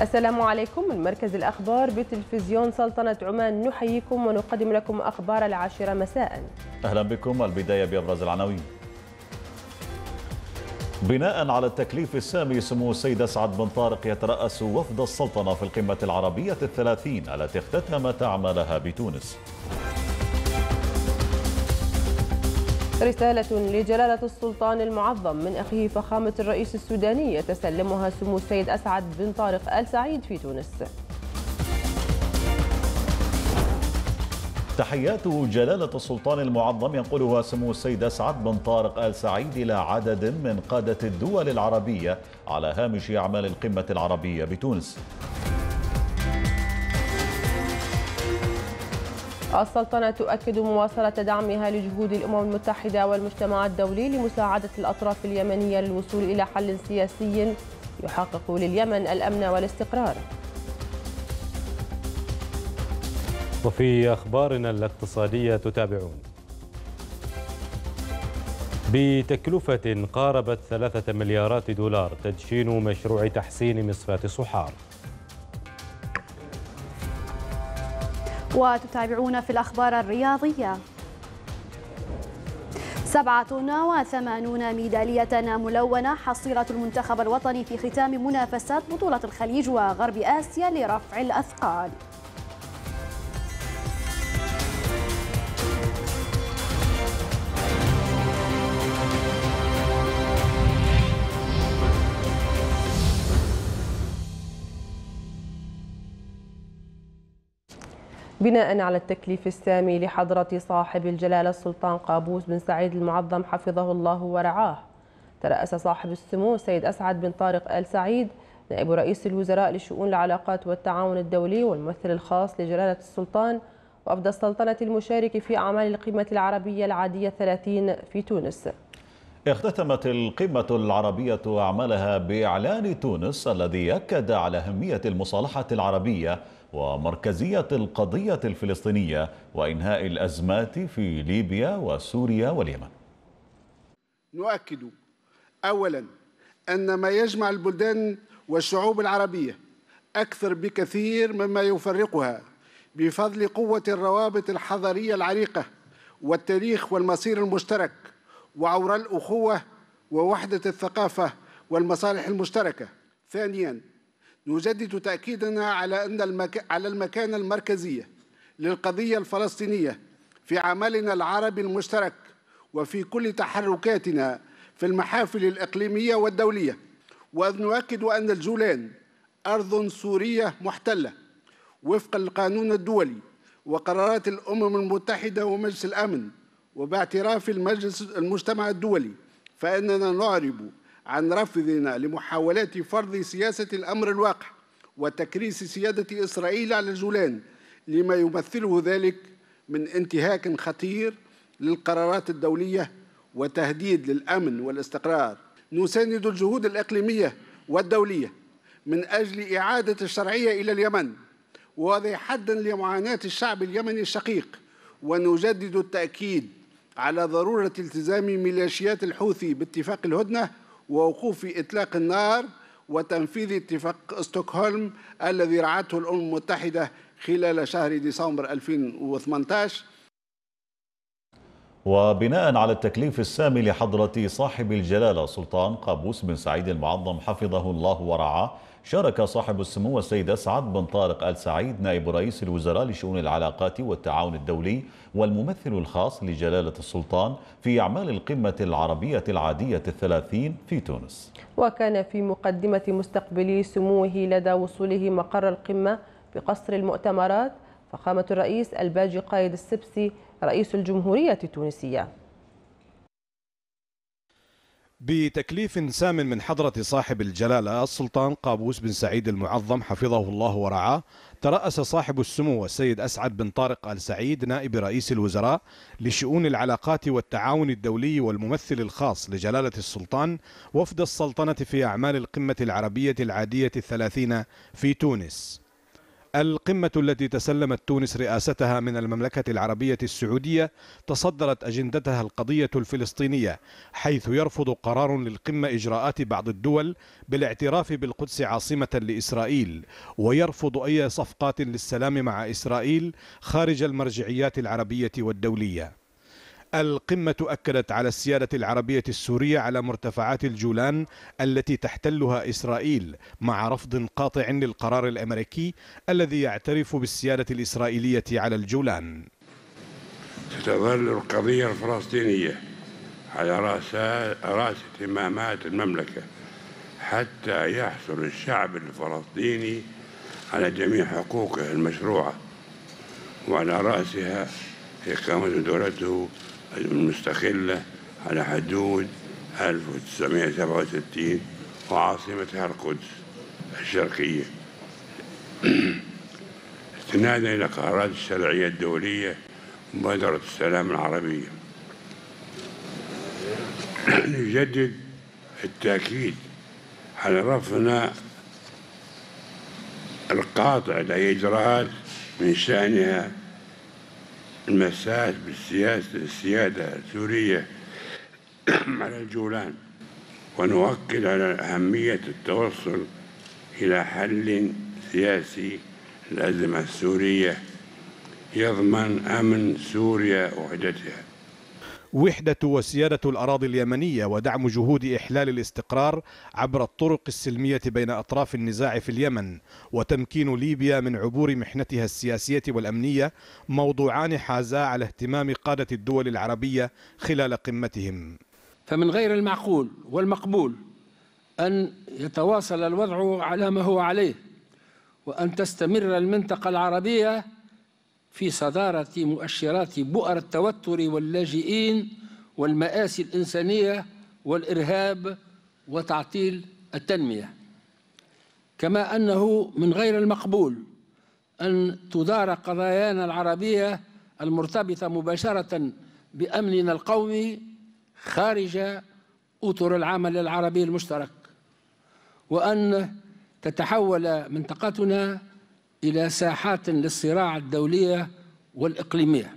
السلام عليكم من مركز الأخبار بتلفزيون سلطنة عمان نحييكم ونقدم لكم أخبار العاشرة مساء أهلا بكم البداية بأبرز العناوين بناء على التكليف السامي سمو السيد سعد بن طارق يترأس وفد السلطنة في القمة العربية الثلاثين التي اختتمت أعمالها بتونس رسالة لجلالة السلطان المعظم من أخيه فخامة الرئيس السوداني يتسلمها سمو السيد أسعد بن طارق آل سعيد في تونس تحيات جلالة السلطان المعظم ينقلها سمو السيد أسعد بن طارق آل سعيد إلى عدد من قادة الدول العربية على هامش أعمال القمة العربية بتونس السلطنة تؤكد مواصلة دعمها لجهود الأمم المتحدة والمجتمع الدولي لمساعدة الأطراف اليمنية للوصول إلى حل سياسي يحقق لليمن الأمن والاستقرار وفي أخبارنا الاقتصادية تتابعون بتكلفة قاربت ثلاثة مليارات دولار تدشين مشروع تحسين مصفاة صحار وتتابعون في الأخبار الرياضية سبعة وثمانون ميدالية ملونة حصيلة المنتخب الوطني في ختام منافسات بطولة الخليج وغرب آسيا لرفع الأثقال بناء على التكليف السامي لحضرة صاحب الجلالة السلطان قابوس بن سعيد المعظم حفظه الله ورعاه ترأس صاحب السمو السيد أسعد بن طارق آل سعيد نائب رئيس الوزراء لشؤون العلاقات والتعاون الدولي والممثل الخاص لجلالة السلطان وأبدى السلطنة المشارك في أعمال القمة العربية العادية 30 في تونس اختتمت القمة العربية أعمالها بإعلان تونس الذي أكد على أهمية المصالحة العربية ومركزية القضية الفلسطينية وإنهاء الأزمات في ليبيا وسوريا واليمن نؤكد أولا أن ما يجمع البلدان والشعوب العربية أكثر بكثير مما يفرقها بفضل قوة الروابط الحضارية العريقة والتاريخ والمصير المشترك وعور الأخوة ووحدة الثقافة والمصالح المشتركة ثانياً نجدد تأكيدنا على أن المك... على المكانة المركزية للقضية الفلسطينية في عملنا العربي المشترك وفي كل تحركاتنا في المحافل الإقليمية والدولية ونؤكد أن الجولان أرض سورية محتلة وفق القانون الدولي وقرارات الأمم المتحدة ومجلس الأمن وباعتراف المجلس المجتمع الدولي فإننا نعرب عن رفضنا لمحاولات فرض سياسة الأمر الواقع وتكريس سيادة إسرائيل على الجولان لما يمثله ذلك من انتهاك خطير للقرارات الدولية وتهديد للأمن والاستقرار نساند الجهود الإقليمية والدولية من أجل إعادة الشرعية إلى اليمن ووضع حدا لمعاناة الشعب اليمني الشقيق ونجدد التأكيد على ضرورة التزام ميليشيات الحوثي باتفاق الهدنة ووقوف إطلاق النار وتنفيذ اتفاق ستوكهولم الذي رعته الأمم المتحدة خلال شهر ديسمبر 2018 وبناء على التكليف السامي لحضرة صاحب الجلالة سلطان قابوس بن سعيد المعظم حفظه الله ورعاه شارك صاحب السمو السيد أسعد بن طارق آل سعيد نائب رئيس الوزراء لشؤون العلاقات والتعاون الدولي والممثل الخاص لجلالة السلطان في أعمال القمة العربية العادية الثلاثين في تونس وكان في مقدمة مستقبلي سموه لدى وصوله مقر القمة بقصر المؤتمرات فخامة الرئيس الباجي قايد السبسي رئيس الجمهورية التونسية بتكليف سام من حضرة صاحب الجلالة السلطان قابوس بن سعيد المعظم حفظه الله ورعاه ترأس صاحب السمو السيد أسعد بن طارق آل سعيد نائب رئيس الوزراء لشؤون العلاقات والتعاون الدولي والممثل الخاص لجلالة السلطان وفد السلطنة في أعمال القمة العربية العادية الثلاثين في تونس القمة التي تسلمت تونس رئاستها من المملكة العربية السعودية تصدرت أجندتها القضية الفلسطينية حيث يرفض قرار للقمة إجراءات بعض الدول بالاعتراف بالقدس عاصمة لإسرائيل ويرفض أي صفقات للسلام مع إسرائيل خارج المرجعيات العربية والدولية القمة أكدت على السيادة العربية السورية على مرتفعات الجولان التي تحتلها إسرائيل مع رفض قاطع للقرار الأمريكي الذي يعترف بالسيادة الإسرائيلية على الجولان ستظل القضية الفلسطينية على رأس رأس اهتمامات المملكة حتى يحصل الشعب الفلسطيني على جميع حقوقه المشروعة وعلى رأسها إقامة دولته المستقلة على حدود 1967 وعاصمتها القدس الشرقية استنادا إلى قرارات الشرعية الدولية مبادرة السلام العربية نجدد التأكيد على رفضنا القاطع لأي إجراءات من شأنها المساس بالسياسة السيادة السورية على الجولان ونؤكد على أهمية التوصل إلى حل سياسي للأزمة السورية يضمن أمن سوريا وحدتها وحدة وسيادة الأراضي اليمنية ودعم جهود إحلال الاستقرار عبر الطرق السلمية بين أطراف النزاع في اليمن وتمكين ليبيا من عبور محنتها السياسية والأمنية موضوعان حازا على اهتمام قادة الدول العربية خلال قمتهم فمن غير المعقول والمقبول أن يتواصل الوضع على ما هو عليه وأن تستمر المنطقة العربية في صدارة مؤشرات بؤر التوتر واللاجئين والمآسي الإنسانية والإرهاب وتعطيل التنمية كما أنه من غير المقبول أن تدار قضايانا العربية المرتبطة مباشرة بأمننا القومي خارج أطر العمل العربي المشترك وأن تتحول منطقتنا إلى ساحات للصراع الدولية والإقليمية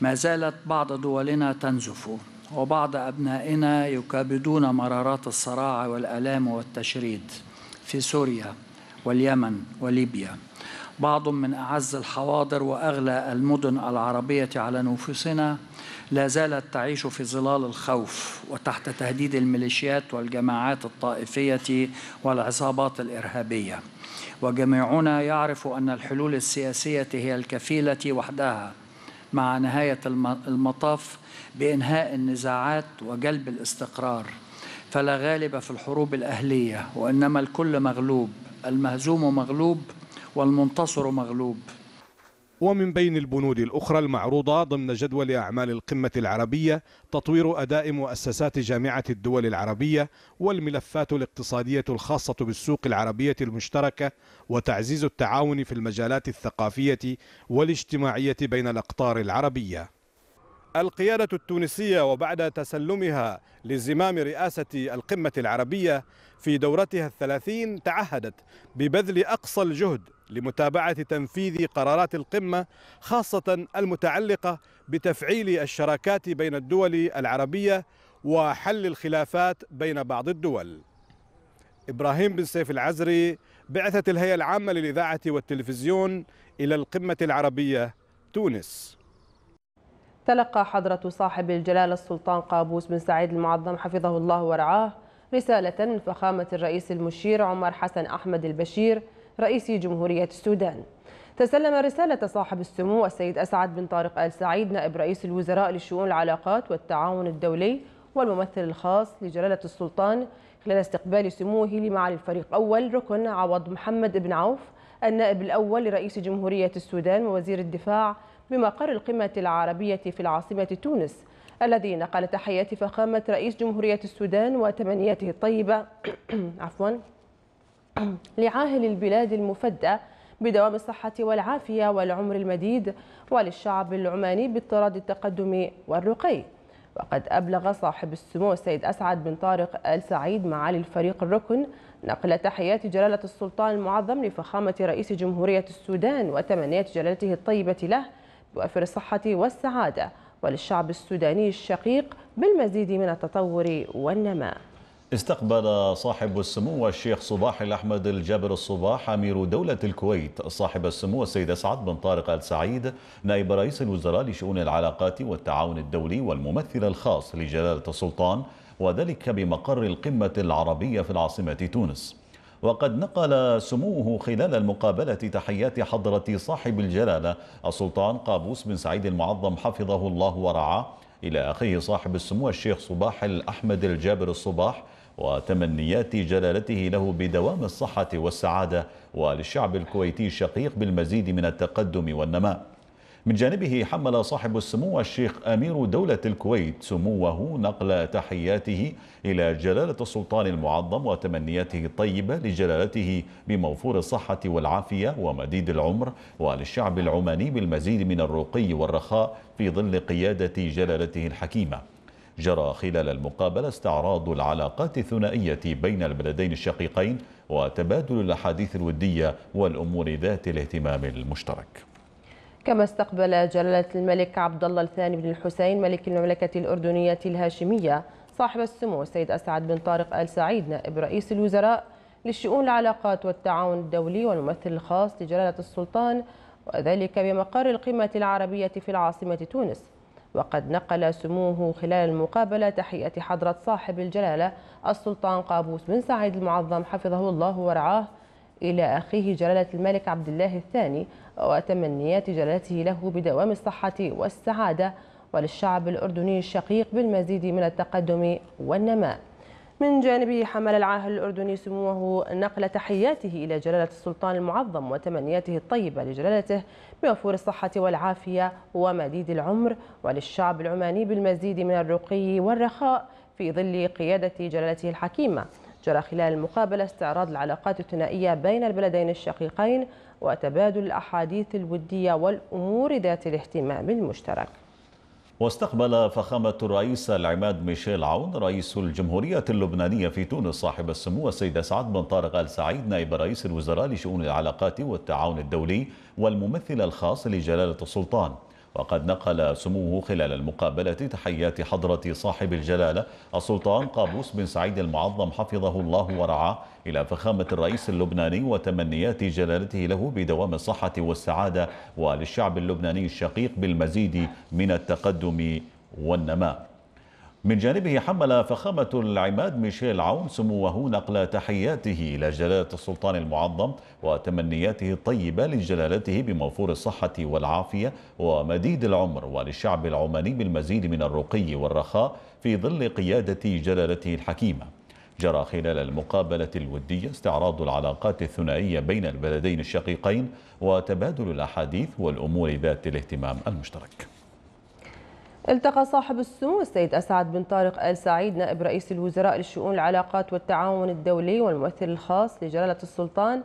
ما زالت بعض دولنا تنزف وبعض أبنائنا يكابدون مرارات الصراع والألام والتشريد في سوريا واليمن وليبيا بعض من أعز الحواضر وأغلى المدن العربية على نفوسنا لا زالت تعيش في ظلال الخوف وتحت تهديد الميليشيات والجماعات الطائفية والعصابات الإرهابية وجميعنا يعرف أن الحلول السياسية هي الكفيلة وحدها مع نهاية المطاف بإنهاء النزاعات وجلب الاستقرار فلا غالب في الحروب الأهلية وإنما الكل مغلوب المهزوم مغلوب والمنتصر مغلوب ومن بين البنود الأخرى المعروضة ضمن جدول أعمال القمة العربية تطوير أداء مؤسسات جامعة الدول العربية والملفات الاقتصادية الخاصة بالسوق العربية المشتركة وتعزيز التعاون في المجالات الثقافية والاجتماعية بين الأقطار العربية القيادة التونسية وبعد تسلمها لزمام رئاسة القمة العربية في دورتها الثلاثين تعهدت ببذل أقصى الجهد لمتابعة تنفيذ قرارات القمة خاصة المتعلقة بتفعيل الشراكات بين الدول العربية وحل الخلافات بين بعض الدول إبراهيم بن سيف العزري بعثة الهيئة العامة للإذاعة والتلفزيون إلى القمة العربية تونس تلقى حضرة صاحب الجلالة السلطان قابوس بن سعيد المعظم حفظه الله ورعاه رسالة من فخامة الرئيس المشير عمر حسن أحمد البشير رئيس جمهورية السودان تسلم رسالة صاحب السمو السيد أسعد بن طارق آل سعيد نائب رئيس الوزراء لشؤون العلاقات والتعاون الدولي والممثل الخاص لجلالة السلطان خلال استقبال سموه لمعالي الفريق أول ركن عوض محمد بن عوف النائب الأول لرئيس جمهورية السودان ووزير الدفاع بمقر القمة العربية في العاصمة تونس الذي نقل تحيات فخامة رئيس جمهورية السودان وتمنياته الطيبة عفوا لعاهل البلاد المفدى بدوام الصحة والعافية والعمر المديد وللشعب العماني باطراد التقدم والرقي وقد أبلغ صاحب السمو السيد أسعد بن طارق آل سعيد معالي الفريق الركن نقل تحيات جلالة السلطان المعظم لفخامة رئيس جمهورية السودان وتمنيات جلالته الطيبة له يوفر الصحة والسعادة وللشعب السوداني الشقيق بالمزيد من التطور والنماء استقبل صاحب السمو الشيخ صباح الأحمد الجابر الصباح أمير دولة الكويت صاحب السمو السيد سعد بن طارق آل سعيد نائب رئيس الوزراء لشؤون العلاقات والتعاون الدولي والممثل الخاص لجلالة السلطان وذلك بمقر القمة العربية في العاصمة تونس وقد نقل سموه خلال المقابلة تحيات حضرة صاحب الجلالة السلطان قابوس بن سعيد المعظم حفظه الله ورعاه إلى أخيه صاحب السمو الشيخ صباح الأحمد الجابر الصباح وتمنيات جلالته له بدوام الصحة والسعادة وللشعب الكويتي الشقيق بالمزيد من التقدم والنماء من جانبه حمل صاحب السمو الشيخ أمير دولة الكويت سموه نقل تحياته إلى جلالة السلطان المعظم وتمنياته الطيبة لجلالته بموفور الصحة والعافية ومديد العمر وللشعب العماني بالمزيد من الرقي والرخاء في ظل قيادة جلالته الحكيمة جرى خلال المقابلة استعراض العلاقات الثنائية بين البلدين الشقيقين وتبادل الأحاديث الودية والأمور ذات الاهتمام المشترك كما استقبل جلالة الملك عبد الله الثاني بن الحسين ملك المملكة الأردنية الهاشمية صاحب السمو السيد أسعد بن طارق آل سعيد نائب رئيس الوزراء للشؤون العلاقات والتعاون الدولي والممثل الخاص لجلالة السلطان وذلك بمقر القمة العربية في العاصمة تونس وقد نقل سموه خلال المقابلة تحية حضرة صاحب الجلالة السلطان قابوس بن سعيد المعظم حفظه الله ورعاه إلى أخيه جلالة الملك عبد الله الثاني وتمنيات جلالته له بدوام الصحة والسعادة وللشعب الأردني الشقيق بالمزيد من التقدم والنماء من جانبه حمل العاهل الأردني سموه نقل تحياته إلى جلالة السلطان المعظم وتمنياته الطيبة لجلالته بوفور الصحة والعافية ومديد العمر وللشعب العماني بالمزيد من الرقي والرخاء في ظل قيادة جلالته الحكيمة جرى خلال المقابلة استعراض العلاقات الثنائية بين البلدين الشقيقين وتبادل الأحاديث الودية والأمور ذات الاهتمام المشترك واستقبل فخامة الرئيس العماد ميشيل عون رئيس الجمهورية اللبنانية في تونس صاحب السمو السيد سعد بن طارق آل سعيد نائب رئيس الوزراء لشؤون العلاقات والتعاون الدولي والممثل الخاص لجلالة السلطان وقد نقل سموه خلال المقابلة تحيات حضرة صاحب الجلالة السلطان قابوس بن سعيد المعظم حفظه الله ورعاه إلى فخامة الرئيس اللبناني وتمنيات جلالته له بدوام الصحة والسعادة وللشعب اللبناني الشقيق بالمزيد من التقدم والنماء من جانبه حمل فخامة العماد ميشيل عون سموه نقل تحياته إلى جلالة السلطان المعظم وتمنياته الطيبة لجلالته بموفور الصحة والعافية ومديد العمر وللشعب العماني بالمزيد من الرقي والرخاء في ظل قيادة جلالته الحكيمة جرى خلال المقابلة الودية استعراض العلاقات الثنائية بين البلدين الشقيقين وتبادل الأحاديث والأمور ذات الاهتمام المشترك التقى صاحب السمو السيد أسعد بن طارق آل سعيد نائب رئيس الوزراء للشؤون العلاقات والتعاون الدولي والممثل الخاص لجلالة السلطان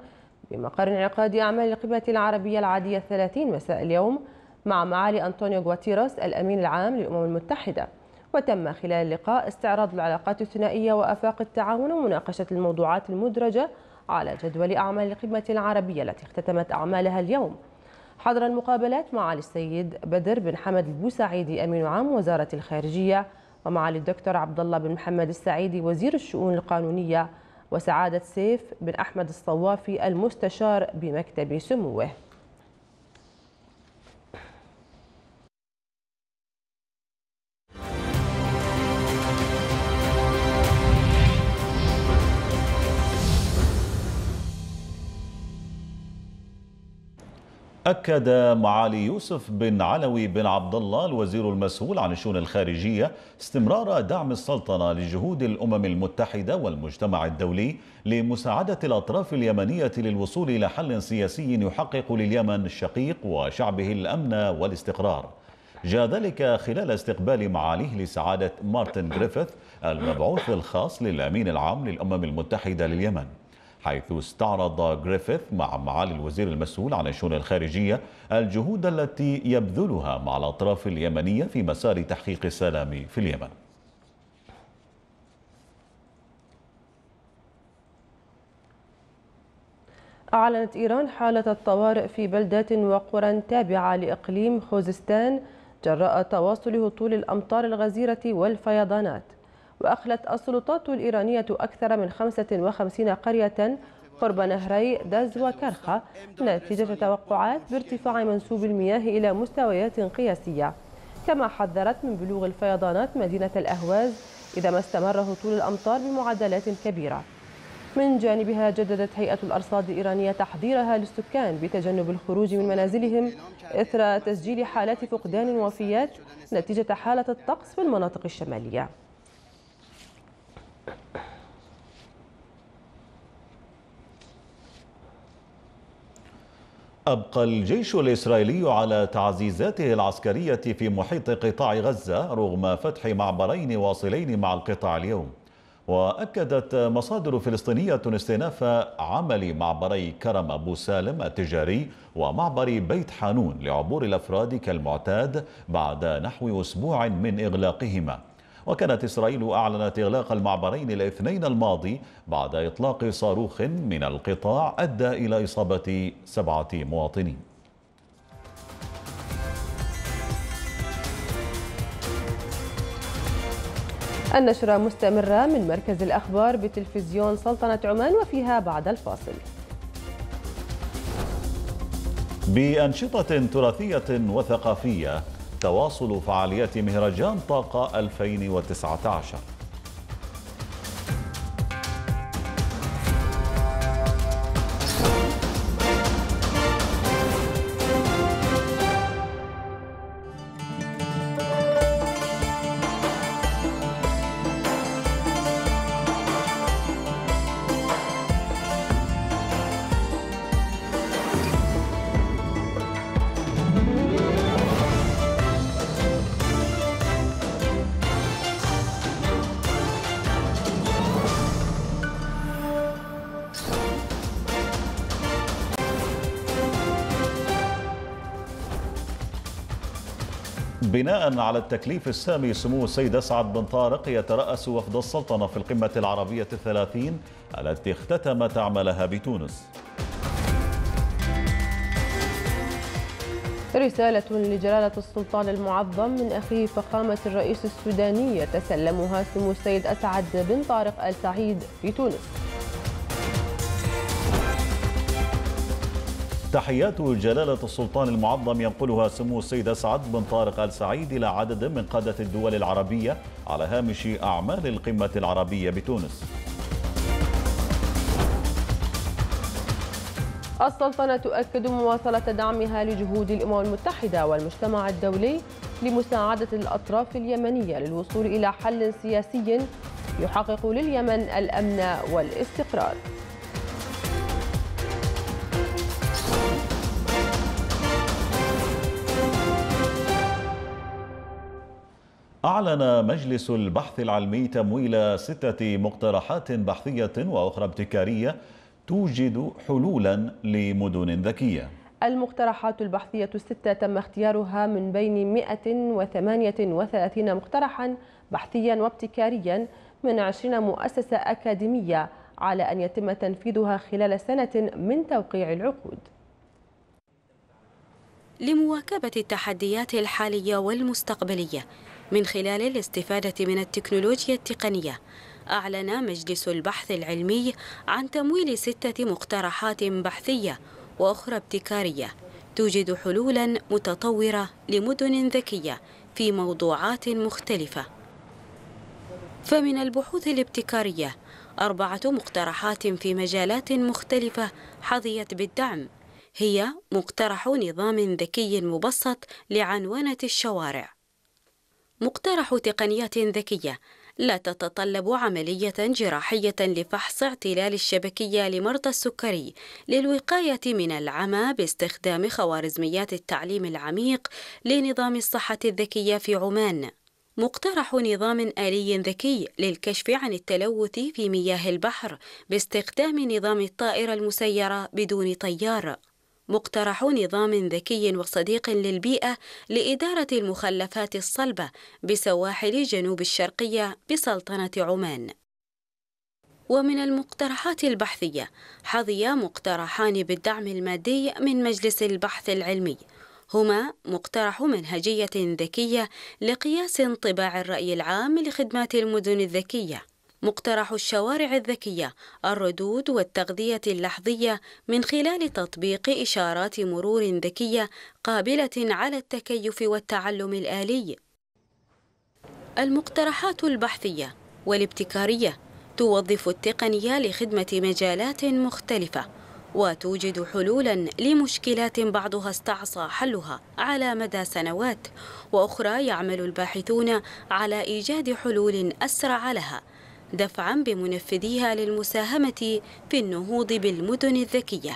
بمقر انعقاد أعمال القمة العربية العادية الثلاثين مساء اليوم مع معالي أنطونيو غواتيروس الأمين العام للأمم المتحدة وتم خلال اللقاء استعراض العلاقات الثنائية وآفاق التعاون ومناقشة الموضوعات المدرجة على جدول أعمال القمة العربية التي اختتمت أعمالها اليوم حضر المقابلات معالي السيد بدر بن حمد البوسعيدي أمين عام وزارة الخارجية ومعالي الدكتور عبد الله بن محمد السعيدي وزير الشؤون القانونية وسعادة سيف بن أحمد الصوافي المستشار بمكتب سموه أكد معالي يوسف بن علوي بن عبد الله الوزير المسؤول عن الشؤون الخارجية استمرار دعم السلطنة لجهود الأمم المتحدة والمجتمع الدولي لمساعدة الأطراف اليمنية للوصول إلى حل سياسي يحقق لليمن الشقيق وشعبه الأمن والاستقرار جاء ذلك خلال استقبال معاليه لسعادة مارتن جريفيث المبعوث الخاص للأمين العام للأمم المتحدة لليمن حيث استعرض جريفيث مع معالي الوزير المسؤول عن الشؤون الخارجية الجهود التي يبذلها مع الأطراف اليمنية في مسار تحقيق السلام في اليمن أعلنت إيران حالة الطوارئ في بلدات وقرى تابعة لإقليم خوزستان جراء تواصل هطول الأمطار الغزيرة والفيضانات وأخلت السلطات الإيرانية أكثر من 55 قرية قرب نهري دز وكرخة نتيجة توقعات بارتفاع منسوب المياه إلى مستويات قياسية كما حذرت من بلوغ الفيضانات مدينة الأهواز إذا ما استمر هطول الأمطار بمعدلات كبيرة من جانبها جددت هيئة الأرصاد الإيرانية تحذيرها للسكان بتجنب الخروج من منازلهم إثر تسجيل حالات فقدان وفيات نتيجة حالة الطقس في المناطق الشمالية أبقى الجيش الإسرائيلي على تعزيزاته العسكرية في محيط قطاع غزة رغم فتح معبرين واصلين مع القطاع اليوم وأكدت مصادر فلسطينية استئناف عمل معبري كرم أبو سالم التجاري ومعبر بيت حانون لعبور الأفراد كالمعتاد بعد نحو أسبوع من إغلاقهما وكانت إسرائيل أعلنت إغلاق المعبرين الاثنين الماضي بعد إطلاق صاروخ من القطاع أدى إلى إصابة سبعة مواطنين النشرة مستمرة من مركز الأخبار بتلفزيون سلطنة عمان وفيها بعد الفاصل بأنشطة تراثية وثقافية تواصل فعاليات مهرجان طاقة 2019 بناء على التكليف السامي سمو السيد أسعد بن طارق يترأس وفد السلطنة في القمة العربية الثلاثين التي اختتمت عملها بتونس رسالة لجلالة السلطان المعظم من أخيه فخامة الرئيس السوداني يتسلمها سمو السيد أسعد بن طارق السعيد في تونس تحيات جلالة السلطان المعظم ينقلها سمو السيد سعد بن طارق آل سعيد إلى عدد من قادة الدول العربية على هامش أعمال القمة العربية بتونس السلطنة تؤكد مواصلة دعمها لجهود الأمم المتحدة والمجتمع الدولي لمساعدة الأطراف اليمنية للوصول إلى حل سياسي يحقق لليمن الأمن والاستقرار أعلن مجلس البحث العلمي تمويل ستة مقترحات بحثية وأخرى ابتكارية توجد حلولا لمدن ذكية المقترحات البحثية الستة تم اختيارها من بين 138 مقترحا بحثيا وابتكاريا من 20 مؤسسة أكاديمية على أن يتم تنفيذها خلال سنة من توقيع العقود لمواكبة التحديات الحالية والمستقبلية من خلال الاستفادة من التكنولوجيا التقنية أعلن مجلس البحث العلمي عن تمويل ستة مقترحات بحثية وأخرى ابتكارية توجد حلولا متطورة لمدن ذكية في موضوعات مختلفة فمن البحوث الابتكارية أربعة مقترحات في مجالات مختلفة حظيت بالدعم هي مقترح نظام ذكي مبسط لعنونة الشوارع مقترح تقنيات ذكية لا تتطلب عملية جراحية لفحص اعتلال الشبكية لمرضى السكري للوقاية من العمى باستخدام خوارزميات التعليم العميق لنظام الصحة الذكية في عمان. مقترح نظام آلي ذكي للكشف عن التلوث في مياه البحر باستخدام نظام الطائرة المسيرة بدون طيار مقترح نظام ذكي وصديق للبيئة لإدارة المخلفات الصلبة بسواحل جنوب الشرقية بسلطنة عمان ومن المقترحات البحثية حظي مقترحان بالدعم المادي من مجلس البحث العلمي هما مقترح منهجية ذكية لقياس انطباع الرأي العام لخدمات المدن الذكية مقترح الشوارع الذكية الردود والتغذية اللحظية من خلال تطبيق إشارات مرور ذكية قابلة على التكيف والتعلم الآلي المقترحات البحثية والابتكارية توظف التقنية لخدمة مجالات مختلفة وتوجد حلولا لمشكلات بعضها استعصى حلها على مدى سنوات وأخرى يعمل الباحثون على إيجاد حلول أسرع لها دفعا بمنفذيها للمساهمة في النهوض بالمدن الذكية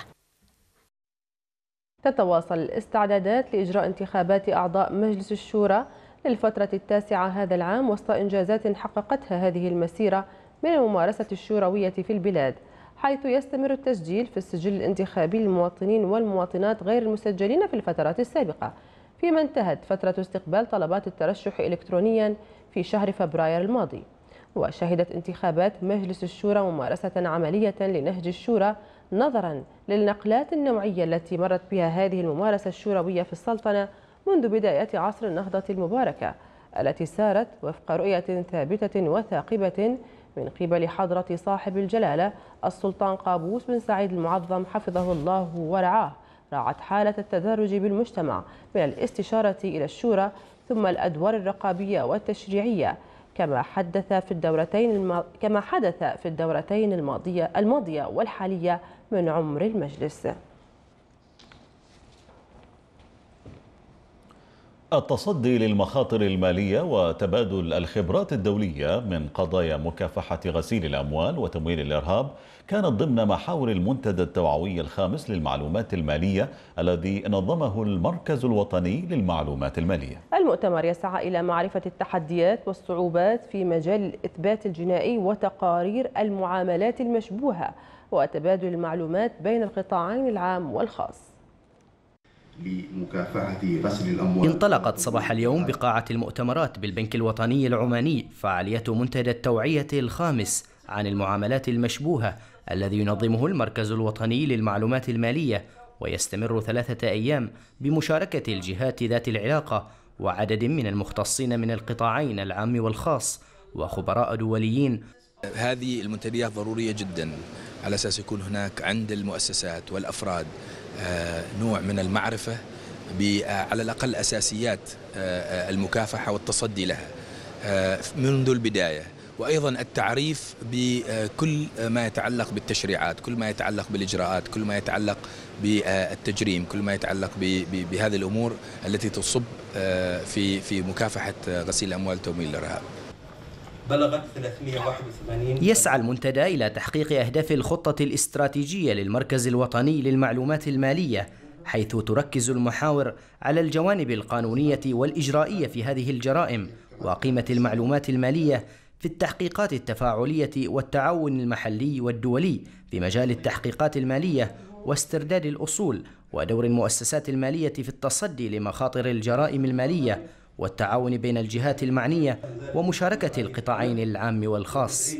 تتواصل الاستعدادات لإجراء انتخابات أعضاء مجلس الشورى للفترة التاسعة هذا العام وسط إنجازات حققتها هذه المسيرة من الممارسة الشوروية في البلاد حيث يستمر التسجيل في السجل الانتخابي للمواطنين والمواطنات غير المسجلين في الفترات السابقة فيما انتهت فترة استقبال طلبات الترشح إلكترونيا في شهر فبراير الماضي وشهدت انتخابات مجلس الشورى ممارسة عملية لنهج الشورى نظرا للنقلات النوعية التي مرت بها هذه الممارسة الشوروية في السلطنة منذ بداية عصر النهضة المباركة التي سارت وفق رؤية ثابتة وثاقبة من قبل حضرة صاحب الجلالة السلطان قابوس بن سعيد المعظم حفظه الله ورعاه راعت حالة التدرج بالمجتمع من الاستشارة إلى الشورى ثم الأدوار الرقابية والتشريعية كما حدث في الدورتين الم... كما حدث في الدورتين الماضية الماضية والحالية من عمر المجلس. التصدي للمخاطر المالية وتبادل الخبرات الدولية من قضايا مكافحة غسيل الأموال وتمويل الإرهاب كانت ضمن محاور المنتدى التوعوي الخامس للمعلومات المالية الذي نظمه المركز الوطني للمعلومات المالية المؤتمر يسعى إلى معرفة التحديات والصعوبات في مجال الإثبات الجنائي وتقارير المعاملات المشبوهة وتبادل المعلومات بين القطاعين العام والخاص لمكافحة غسل الأموال انطلقت صباح اليوم بقاعة المؤتمرات بالبنك الوطني العماني فعالية منتدى التوعية الخامس عن المعاملات المشبوهة الذي ينظمه المركز الوطني للمعلومات المالية ويستمر ثلاثة أيام بمشاركة الجهات ذات العلاقة وعدد من المختصين من القطاعين العام والخاص وخبراء دوليين هذه المنتديات ضرورية جدا على أساس يكون هناك عند المؤسسات والأفراد آه، نوع من المعرفة آه، على الأقل أساسيات آه، المكافحة والتصدي لها منذ البداية وايضا التعريف بكل ما يتعلق بالتشريعات، كل ما يتعلق بالاجراءات، كل ما يتعلق بالتجريم، كل ما يتعلق بهذه الامور التي تصب آه، في في مكافحه غسيل الاموال وتمويل الارهاب. بلغت 381 يسعى المنتدى إلى تحقيق أهداف الخطة الاستراتيجية للمركز الوطني للمعلومات المالية حيث تركز المحاور على الجوانب القانونية والإجرائية في هذه الجرائم وقيمة المعلومات المالية في التحقيقات التفاعلية والتعاون المحلي والدولي في مجال التحقيقات المالية واسترداد الأصول ودور المؤسسات المالية في التصدي لمخاطر الجرائم المالية والتعاون بين الجهات المعنية ومشاركة القطاعين العام والخاص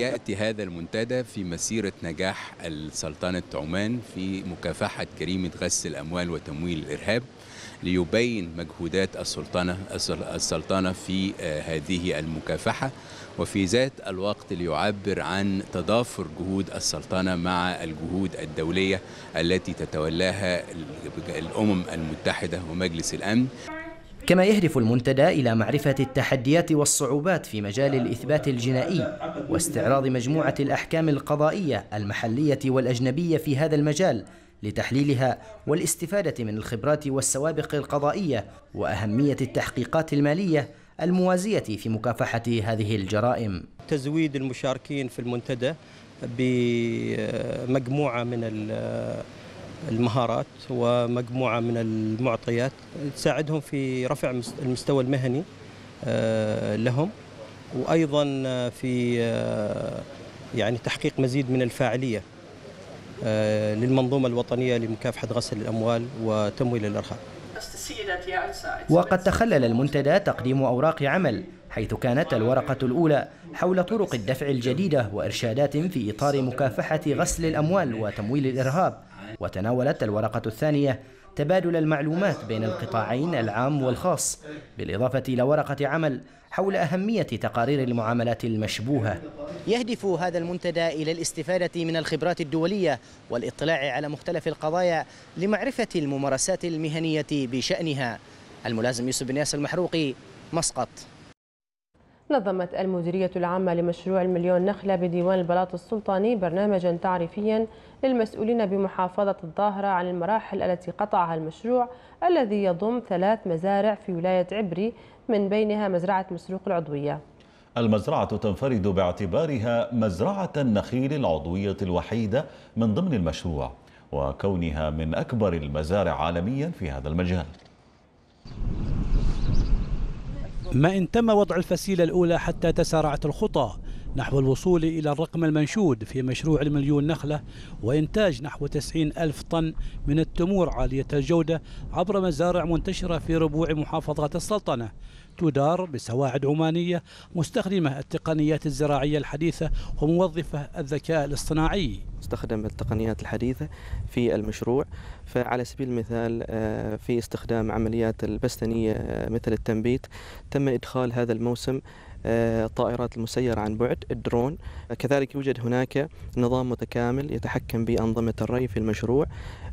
يأتي هذا المنتدى في مسيرة نجاح السلطنة عمان في مكافحة جريمة غسل الأموال وتمويل الإرهاب ليبين مجهودات السلطنة السلطنة في آه، هذه المكافحة وفي ذات الوقت ليعبر عن تضافر جهود السلطنة مع الجهود الدولية التي تتولاها الأمم المتحدة ومجلس الأمن كما يهدف المنتدى إلى معرفة التحديات والصعوبات في مجال الإثبات الجنائي واستعراض مجموعة الأحكام القضائية المحلية والأجنبية في هذا المجال لتحليلها والاستفادة من الخبرات والسوابق القضائية وأهمية التحقيقات المالية الموازية في مكافحة هذه الجرائم تزويد المشاركين في المنتدى بمجموعة من المهارات ومجموعة من المعطيات تساعدهم في رفع المستوى المهني آه، لهم وأيضا آه، في آه، يعني تحقيق مزيد من الفاعلية آه، للمنظومة الوطنية لمكافحة غسل الأموال وتمويل الإرهاب وقد تخلل المنتدى تقديم أوراق عمل حيث كانت الورقة الأولى حول طرق الدفع الجديدة وإرشادات في إطار مكافحة غسل الأموال وتمويل الإرهاب وتناولت الورقة الثانية تبادل المعلومات بين القطاعين العام والخاص بالإضافة إلى ورقة عمل حول أهمية تقارير المعاملات المشبوهة يهدف هذا المنتدى إلى الاستفادة من الخبرات الدولية والاطلاع على مختلف القضايا لمعرفة الممارسات المهنية بشأنها الملازم يوسف بن ياسر المحروقي مسقط نظمت المديرية العامة لمشروع المليون نخلة بديوان البلاط السلطاني برنامجا تعريفيا للمسؤولين بمحافظة الظاهرة عن المراحل التي قطعها المشروع الذي يضم ثلاث مزارع في ولاية عبري من بينها مزرعة مسروق العضوية المزرعة تنفرد باعتبارها مزرعة النخيل العضوية الوحيدة من ضمن المشروع وكونها من أكبر المزارع عالميا في هذا المجال ما إن تم وضع الفسيلة الأولى حتى تسارعت الخطى نحو الوصول إلى الرقم المنشود في مشروع المليون نخلة وإنتاج نحو 90 ألف طن من التمور عالية الجودة عبر مزارع منتشرة في ربوع محافظات السلطنة تدار بسواعد عمانية مستخدمة التقنيات الزراعية الحديثة وموظفة الذكاء الاصطناعي استخدم التقنيات الحديثة في المشروع فعلى سبيل المثال آه، في استخدام عمليات البستنية آه، مثل التنبيت تم إدخال هذا الموسم الطائرات آه، المسيرة عن بعد الدرون كذلك يوجد هناك نظام متكامل يتحكم بأنظمة الري في المشروع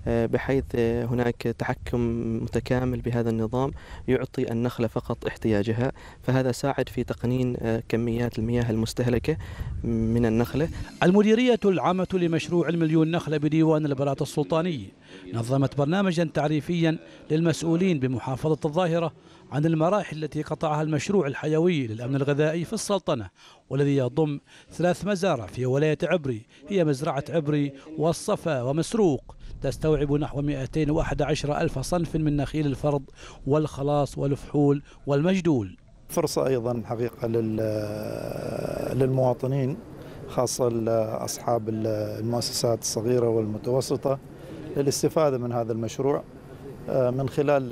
آه، بحيث آه، هناك تحكم متكامل بهذا النظام يعطي النخلة فقط احتياجها فهذا ساعد في تقنين آه، كميات المياه المستهلكة من النخلة المديرية العامة لمشروع المليون نخلة بديوان البلاط السلطاني نظمت برنامجا تعريفيا للمسؤولين بمحافظة الظاهرة عن المراحل التي قطعها المشروع الحيوي للأمن الغذائي في السلطنة والذي يضم ثلاث مزارع في ولاية عبري هي مزرعة عبري والصفا ومسروق تستوعب نحو 211 ألف صنف من نخيل الفرض والخلاص والفحول والمجدول فرصة أيضا حقيقة للمواطنين خاصة أصحاب المؤسسات الصغيرة والمتوسطة للاستفادة من هذا المشروع آه، من خلال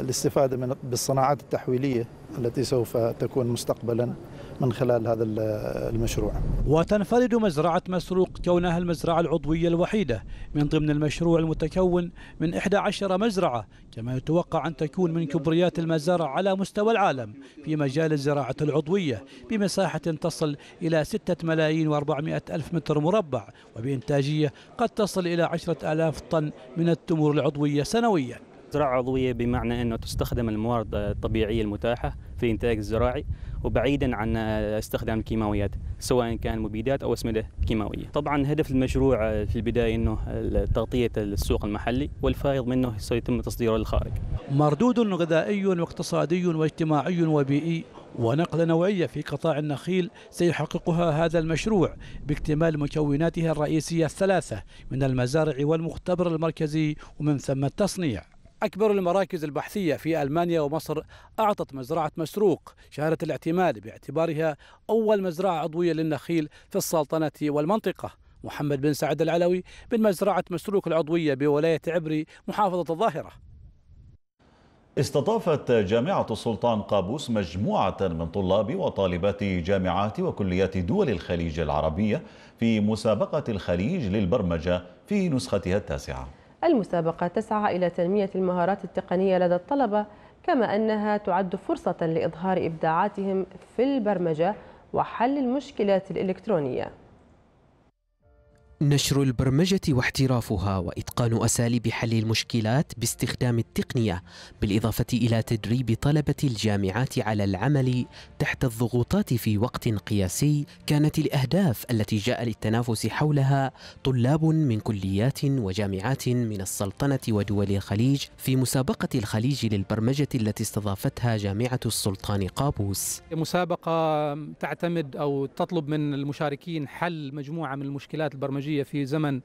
الاستفادة من بالصناعات التحويلية التي سوف تكون مستقبلا من خلال هذا المشروع وتنفرد مزرعة مسروق كونها المزرعة العضوية الوحيدة من ضمن المشروع المتكون من 11 مزرعة كما يتوقع أن تكون من كبريات المزارع على مستوى العالم في مجال الزراعة العضوية بمساحة تصل إلى 6 ملايين و400 ألف متر مربع وبإنتاجية قد تصل إلى 10 ألاف طن من التمور العضوية سنوياً زراعة عضوية بمعنى أنه تستخدم الموارد الطبيعية المتاحة في الانتاج الزراعي وبعيدا عن استخدام الكيماويات سواء كان مبيدات او اسمده كيماويه. طبعا هدف المشروع في البدايه انه تغطيه السوق المحلي والفائض منه سيتم تصديره للخارج. مردود غذائي واقتصادي واجتماعي وبيئي ونقلة نوعية في قطاع النخيل سيحققها هذا المشروع باكتمال مكوناتها الرئيسية الثلاثة من المزارع والمختبر المركزي ومن ثم التصنيع أكبر المراكز البحثية في ألمانيا ومصر أعطت مزرعة مسروق شهادة الاعتماد باعتبارها أول مزرعة عضوية للنخيل في السلطنة والمنطقة محمد بن سعد العلوي من مزرعة مسروق العضوية بولاية عبري محافظة الظاهرة استضافت جامعة السلطان قابوس مجموعة من طلاب وطالبات جامعات وكليات دول الخليج العربية في مسابقة الخليج للبرمجة في نسختها التاسعة المسابقة تسعى إلى تنمية المهارات التقنية لدى الطلبة كما أنها تعد فرصة لإظهار إبداعاتهم في البرمجة وحل المشكلات الإلكترونية نشر البرمجة واحترافها وإتقان أساليب حل المشكلات باستخدام التقنية بالإضافة إلى تدريب طلبة الجامعات على العمل تحت الضغوطات في وقت قياسي كانت الأهداف التي جاء للتنافس حولها طلاب من كليات وجامعات من السلطنة ودول الخليج في مسابقة الخليج للبرمجة التي استضافتها جامعة السلطان قابوس مسابقة تعتمد أو تطلب من المشاركين حل مجموعة من المشكلات البرمجية التكنولوجية في زمن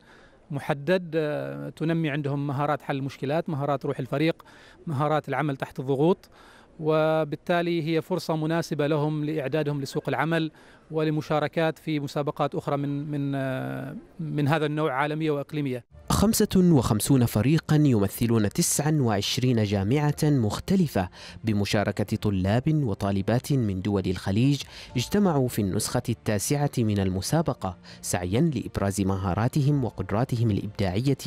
محدد آه، تنمي عندهم مهارات حل المشكلات مهارات روح الفريق مهارات العمل تحت الضغوط وبالتالي هي فرصة مناسبة لهم لإعدادهم لسوق العمل ولمشاركات في مسابقات أخرى من من آه، من هذا النوع عالمية وإقليمية 55 فريقا يمثلون 29 جامعة مختلفة بمشاركة طلاب وطالبات من دول الخليج اجتمعوا في النسخة التاسعة من المسابقة سعيا لإبراز مهاراتهم وقدراتهم الإبداعية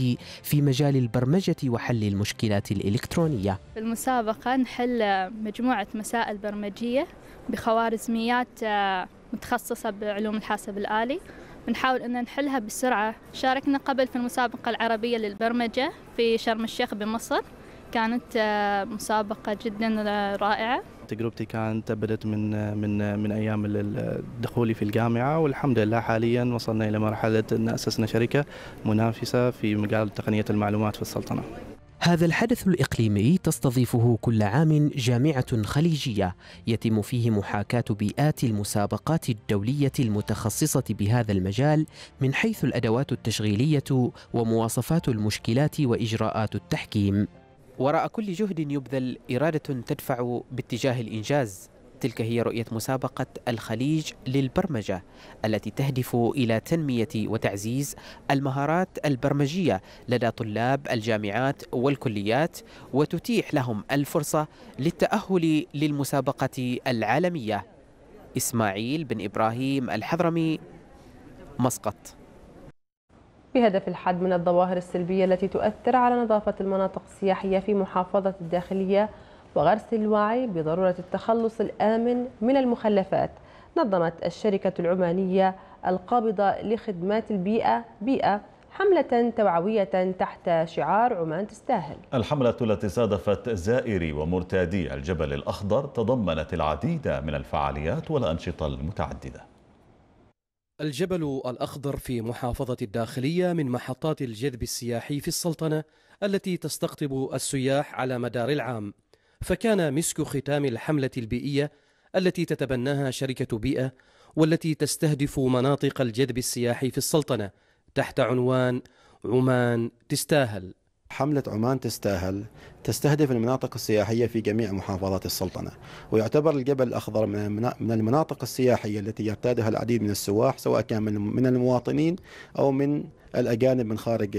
في مجال البرمجة وحل المشكلات الإلكترونية في المسابقة نحل مجموعة مسائل برمجية بخوارزميات آه، متخصصة بعلوم الحاسب الآلي بنحاول أن نحلها بسرعة شاركنا قبل في المسابقة العربية للبرمجة في شرم الشيخ بمصر كانت آه، مسابقة جدا رائعة تجربتي كانت بدت من من من ايام دخولي في الجامعه والحمد لله حاليا وصلنا الى مرحله ان اسسنا شركه منافسه في مجال تقنيه المعلومات في السلطنه. هذا الحدث الإقليمي تستضيفه كل عام جامعة خليجية يتم فيه محاكاة بيئات المسابقات الدولية المتخصصة بهذا المجال من حيث الأدوات التشغيلية ومواصفات المشكلات وإجراءات التحكيم وراء كل جهد يبذل إرادة تدفع باتجاه الإنجاز تلك هي رؤية مسابقة الخليج للبرمجة التي تهدف إلى تنمية وتعزيز المهارات البرمجية لدى طلاب الجامعات والكليات وتتيح لهم الفرصة للتأهل للمسابقة العالمية إسماعيل بن إبراهيم الحضرمي مسقط بهدف الحد من الظواهر السلبية التي تؤثر على نظافة المناطق السياحية في محافظة الداخلية وغرس الوعي بضرورة التخلص الآمن من المخلفات نظمت الشركة العمانية القابضة لخدمات البيئة بيئة حملة توعوية تحت شعار عمان تستاهل الحملة التي صادفت زائري ومرتادي الجبل الأخضر تضمنت العديد من الفعاليات والأنشطة المتعددة الجبل الأخضر في محافظة الداخلية من محطات الجذب السياحي في السلطنة التي تستقطب السياح على مدار العام فكان مسك ختام الحملة البيئية التي تتبناها شركة بيئة والتي تستهدف مناطق الجذب السياحي في السلطنة تحت عنوان عمان تستاهل حملة عمان تستاهل تستهدف المناطق السياحية في جميع محافظات السلطنة ويعتبر الجبل الأخضر من المناطق السياحية التي يرتادها العديد من السواح سواء كان من المواطنين أو من الأجانب من خارج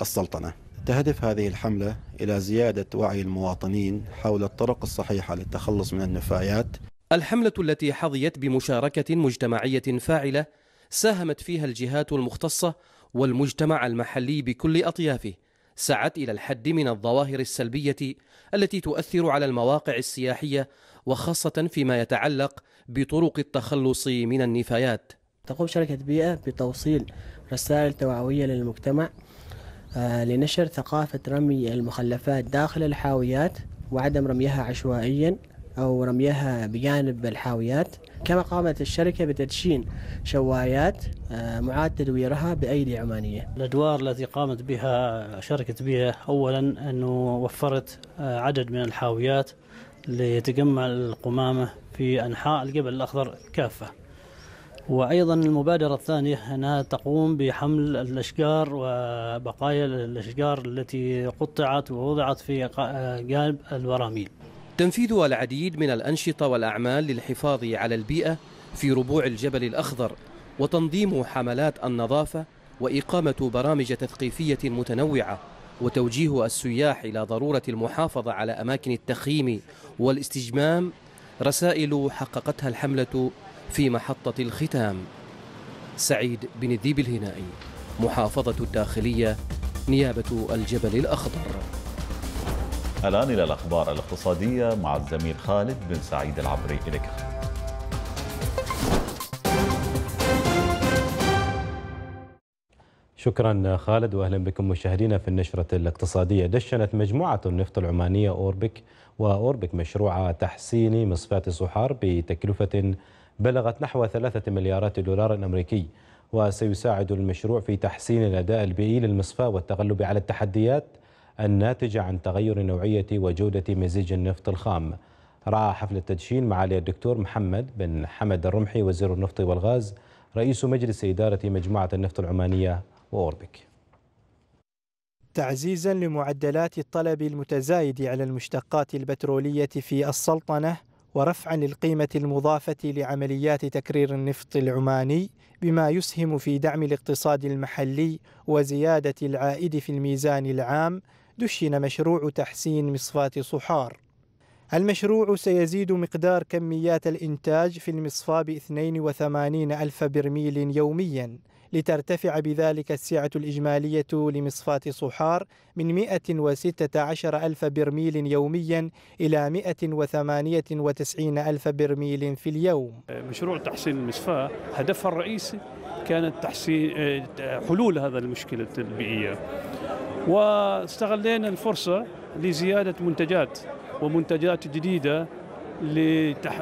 السلطنة تهدف هذه الحملة إلى زيادة وعي المواطنين حول الطرق الصحيحة للتخلص من النفايات. الحملة التي حظيت بمشاركة مجتمعية فاعلة ساهمت فيها الجهات المختصة والمجتمع المحلي بكل أطيافه سعت إلى الحد من الظواهر السلبية التي تؤثر على المواقع السياحية وخاصة فيما يتعلق بطرق التخلص من النفايات. تقوم شركة بيئة بتوصيل رسائل توعوية للمجتمع آه، لنشر ثقافة رمي المخلفات داخل الحاويات وعدم رميها عشوائيا أو رميها بجانب الحاويات كما قامت الشركة بتدشين شوايات آه، معاد تدويرها بأيدي عمانية الأدوار التي قامت بها شركة بيئة أولا أنه وفرت آه، عدد من الحاويات ليتجمع القمامة في أنحاء الجبل الأخضر كافة وايضا المبادره الثانيه انها تقوم بحمل الاشجار وبقايا الاشجار التي قطعت ووضعت في قالب البراميل. تنفيذ العديد من الانشطه والاعمال للحفاظ على البيئه في ربوع الجبل الاخضر وتنظيم حملات النظافه واقامه برامج تثقيفيه متنوعه وتوجيه السياح الى ضروره المحافظه على اماكن التخييم والاستجمام رسائل حققتها الحمله في محطة الختام سعيد بن الديب الهنائي محافظة الداخلية نيابة الجبل الأخضر الآن إلى الأخبار الاقتصادية مع الزميل خالد بن سعيد العبري إليك شكرا خالد واهلا بكم مشاهدينا في النشره الاقتصاديه دشنت مجموعه النفط العمانيه اوربك واوربك مشروع تحسين مصفاه صحار بتكلفه بلغت نحو ثلاثة مليارات دولار أمريكي وسيساعد المشروع في تحسين الأداء البيئي للمصفى والتغلب على التحديات الناتجة عن تغير نوعية وجودة مزيج النفط الخام رعى حفل التدشين معالي الدكتور محمد بن حمد الرمحي وزير النفط والغاز رئيس مجلس إدارة مجموعة النفط العمانية وأوربك تعزيزا لمعدلات الطلب المتزايد على المشتقات البترولية في السلطنة ورفعا للقيمة المضافة لعمليات تكرير النفط العماني بما يسهم في دعم الاقتصاد المحلي وزيادة العائد في الميزان العام دشن مشروع تحسين مصفاة صحار المشروع سيزيد مقدار كميات الإنتاج في المصفى ب 82 ألف برميل يومياً لترتفع بذلك السعة الإجمالية لمصفاة صحار من 116 ألف برميل يوميا إلى 198 ألف برميل في اليوم مشروع تحسين المصفاة هدفها الرئيسي كانت تحسين آه، حلول هذا المشكلة البيئية واستغلينا الفرصة لزيادة منتجات ومنتجات جديدة لتح...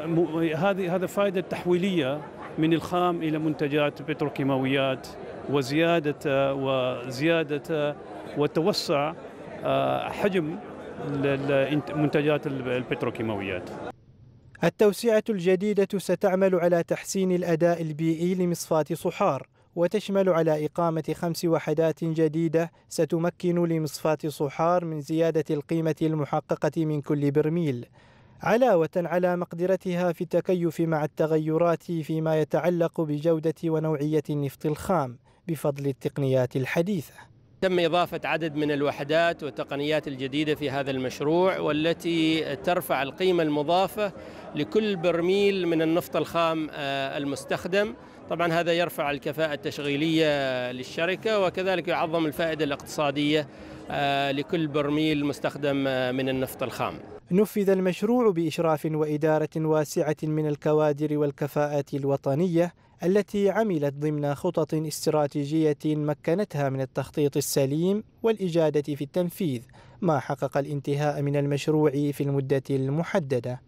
هذه هذا فائدة تحويلية من الخام إلى منتجات بتروكيماويات وزيادة وزيادة وتوسع آه، حجم منتجات البتروكيماويات التوسعة الجديدة ستعمل على تحسين الأداء البيئي لمصفاة صحار وتشمل على إقامة خمس وحدات جديدة ستمكن لمصفاة صحار من زيادة القيمة المحققة من كل برميل علاوة على مقدرتها في التكيف مع التغيرات فيما يتعلق بجودة ونوعية النفط الخام بفضل التقنيات الحديثة تم إضافة عدد من الوحدات والتقنيات الجديدة في هذا المشروع والتي ترفع القيمة المضافة لكل برميل من النفط الخام آه، المستخدم طبعا هذا يرفع الكفاءة التشغيلية للشركة وكذلك يعظم الفائدة الاقتصادية آه، لكل برميل مستخدم آه، من النفط الخام نفذ المشروع بإشراف وإدارة واسعة من الكوادر والكفاءات الوطنية التي عملت ضمن خطط استراتيجية مكنتها من التخطيط السليم والإجادة في التنفيذ ما حقق الانتهاء من المشروع في المدة المحددة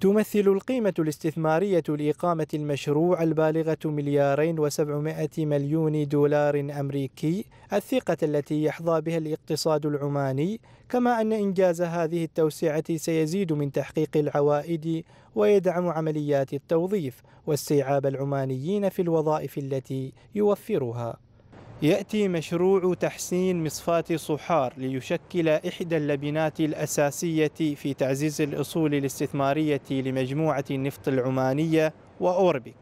تمثل القيمة الاستثمارية لإقامة المشروع البالغة مليارين وسبعمائة مليون دولار أمريكي الثقة التي يحظى بها الاقتصاد العماني كما أن إنجاز هذه التوسعة سيزيد من تحقيق العوائد ويدعم عمليات التوظيف واستيعاب العمانيين في الوظائف التي يوفرها يأتي مشروع تحسين مصفاة صحار ليشكل إحدى اللبنات الأساسية في تعزيز الأصول الاستثمارية لمجموعة النفط العمانية وأوربيك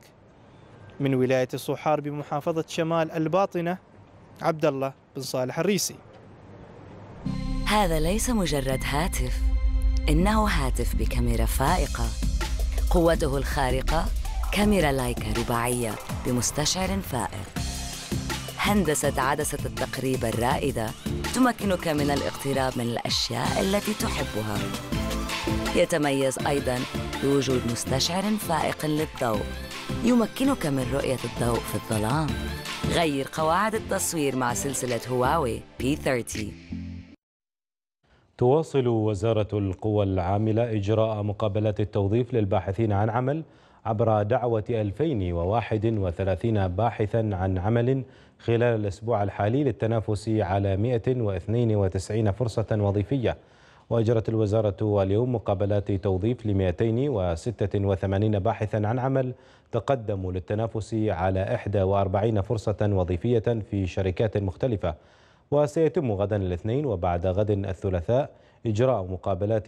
من ولاية صحار بمحافظة شمال الباطنة عبد الله بن صالح الريسي هذا ليس مجرد هاتف إنه هاتف بكاميرا فائقة قوته الخارقة كاميرا لايكا رباعية بمستشعر فائق هندسة عدسة التقريب الرائدة تمكنك من الاقتراب من الأشياء التي تحبها يتميز أيضا بوجود مستشعر فائق للضوء يمكنك من رؤية الضوء في الظلام غير قواعد التصوير مع سلسلة هواوي P30 تواصل وزارة القوى العاملة إجراء مقابلات التوظيف للباحثين عن عمل عبر دعوة 2031 باحثا عن عمل خلال الأسبوع الحالي للتنافس على 192 فرصة وظيفية وأجرت الوزارة اليوم مقابلات توظيف ل 286 باحثا عن عمل تقدموا للتنافس على 41 فرصة وظيفية في شركات مختلفة وسيتم غدا الاثنين وبعد غد الثلاثاء إجراء مقابلات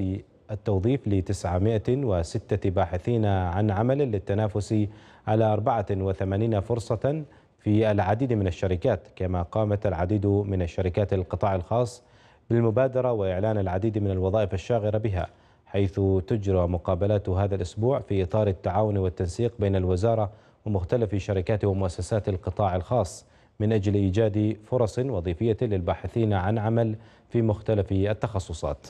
التوظيف ل 906 باحثين عن عمل للتنافس على 84 فرصة في العديد من الشركات كما قامت العديد من الشركات القطاع الخاص بالمبادرة وإعلان العديد من الوظائف الشاغرة بها حيث تجرى مقابلات هذا الأسبوع في إطار التعاون والتنسيق بين الوزارة ومختلف شركات ومؤسسات القطاع الخاص من أجل إيجاد فرص وظيفية للباحثين عن عمل في مختلف التخصصات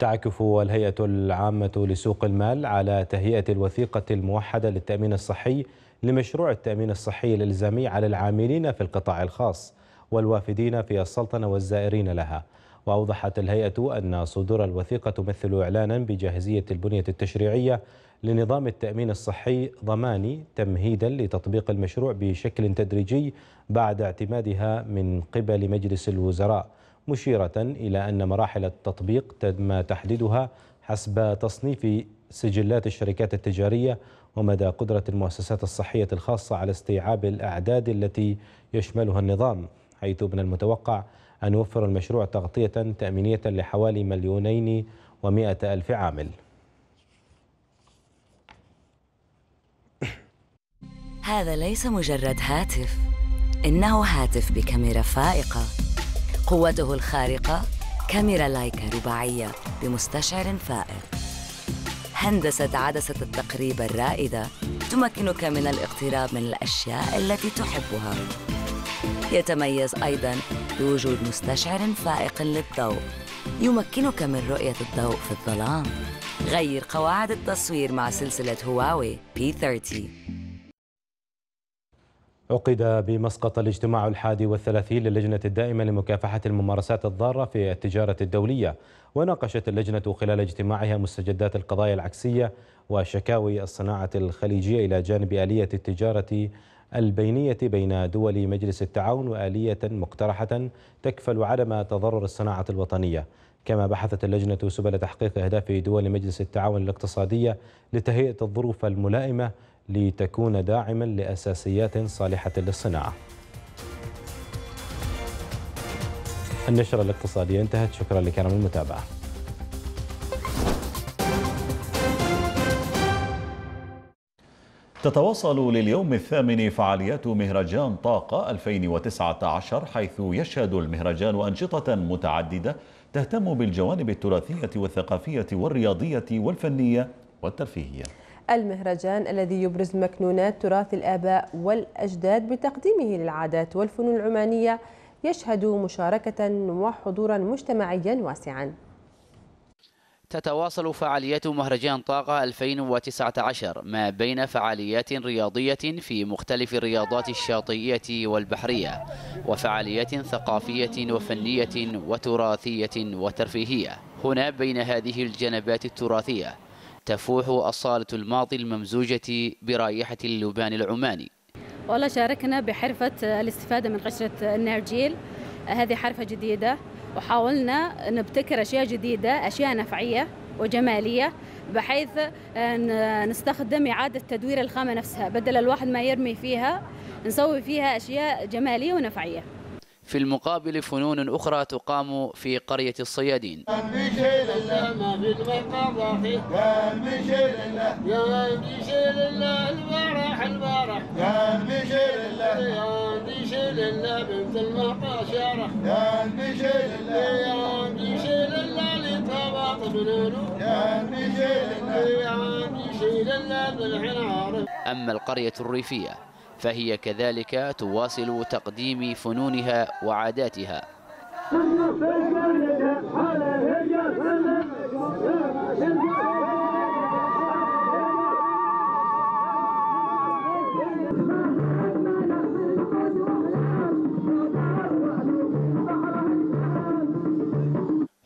تعكف الهيئة العامة لسوق المال على تهيئة الوثيقة الموحدة للتأمين الصحي لمشروع التأمين الصحي الإلزامي على العاملين في القطاع الخاص والوافدين في السلطنة والزائرين لها وأوضحت الهيئة أن صدور الوثيقة تمثل إعلانا بجاهزية البنية التشريعية لنظام التأمين الصحي ضماني تمهيدا لتطبيق المشروع بشكل تدريجي بعد اعتمادها من قبل مجلس الوزراء مشيرة إلى أن مراحل التطبيق تم تحديدها حسب تصنيف سجلات الشركات التجارية ومدى قدرة المؤسسات الصحية الخاصة على استيعاب الأعداد التي يشملها النظام حيث من المتوقع أن يوفر المشروع تغطية تأمينية لحوالي مليونين ومائة ألف عامل هذا ليس مجرد هاتف إنه هاتف بكاميرا فائقة قوته الخارقة كاميرا لايكا رباعية بمستشعر فائق هندسة عدسة التقريب الرائدة تمكنك من الاقتراب من الأشياء التي تحبها يتميز أيضاً بوجود مستشعر فائق للضوء يمكنك من رؤية الضوء في الظلام غير قواعد التصوير مع سلسلة هواوي P30 عقد بمسقط الاجتماع الحادي والثلاثين للجنة الدائمة لمكافحة الممارسات الضارة في التجارة الدولية وناقشت اللجنة خلال اجتماعها مستجدات القضايا العكسية وشكاوي الصناعة الخليجية إلى جانب آلية التجارة البينية بين دول مجلس التعاون وآلية مقترحة تكفل عدم تضرر الصناعة الوطنية كما بحثت اللجنة سبل تحقيق أهداف دول مجلس التعاون الاقتصادية لتهيئة الظروف الملائمة لتكون داعما لأساسيات صالحة للصناعة النشرة الاقتصادية انتهت شكرا لكرم المتابعة تتواصل لليوم الثامن فعاليات مهرجان طاقة 2019 حيث يشهد المهرجان أنشطة متعددة تهتم بالجوانب التراثية والثقافية والرياضية والفنية والترفيهية المهرجان الذي يبرز مكنونات تراث الآباء والأجداد بتقديمه للعادات والفنون العمانية يشهد مشاركة وحضورا مجتمعيا واسعا تتواصل فعاليات مهرجان طاقة 2019 ما بين فعاليات رياضية في مختلف الرياضات الشاطئية والبحرية وفعاليات ثقافية وفنية وتراثية وترفيهية هنا بين هذه الجنبات التراثية تفوح أصالة الماضي الممزوجة برائحة اللبان العماني والله شاركنا بحرفة الاستفادة من قشرة النارجيل هذه حرفة جديدة وحاولنا نبتكر أشياء جديدة أشياء نفعية وجمالية بحيث نستخدم إعادة تدوير الخامة نفسها بدل الواحد ما يرمي فيها نسوي فيها أشياء جمالية ونفعية في المقابل فنون أخرى تقام في قرية الصيادين أما القرية الريفية فهي كذلك تواصل تقديم فنونها وعاداتها